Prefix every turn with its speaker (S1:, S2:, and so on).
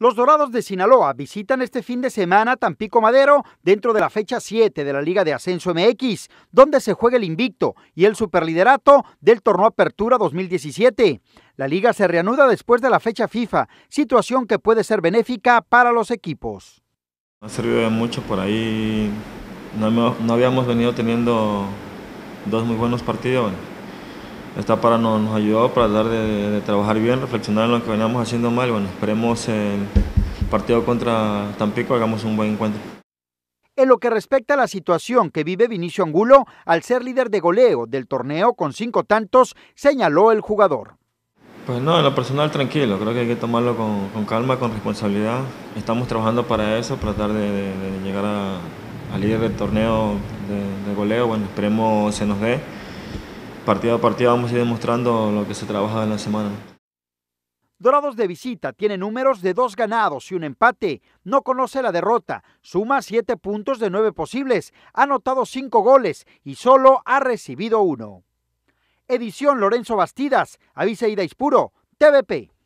S1: Los Dorados de Sinaloa visitan este fin de semana Tampico Madero dentro de la fecha 7 de la Liga de Ascenso MX, donde se juega el invicto y el superliderato del torneo Apertura 2017. La liga se reanuda después de la fecha FIFA, situación que puede ser benéfica para los equipos.
S2: Ha servido de mucho por ahí. no habíamos venido teniendo dos muy buenos partidos. Está para nos, nos ayudó para tratar de, trabajar bien, reflexionar en lo que veníamos haciendo mal. Bueno, esperemos el eh, partido contra Tampico hagamos un buen encuentro.
S1: En lo que respecta a la situación que vive Vinicio Angulo, al ser líder de goleo del torneo con cinco tantos, señaló el jugador.
S2: Pues no, en lo personal tranquilo, creo que hay que tomarlo con, calma, con responsabilidad. Estamos trabajando para eso, tratar de, llegar a, líder del torneo de goleo. Bueno, esperemos se nos dé partido a partido vamos a ir demostrando lo que se trabaja en la semana.
S1: Dorados de visita tiene números de dos ganados y un empate. No conoce la derrota. Suma siete puntos de nueve posibles. Ha anotado cinco goles y solo ha recibido uno. Edición Lorenzo Bastidas, Avisa Ida Ispuro, TVP.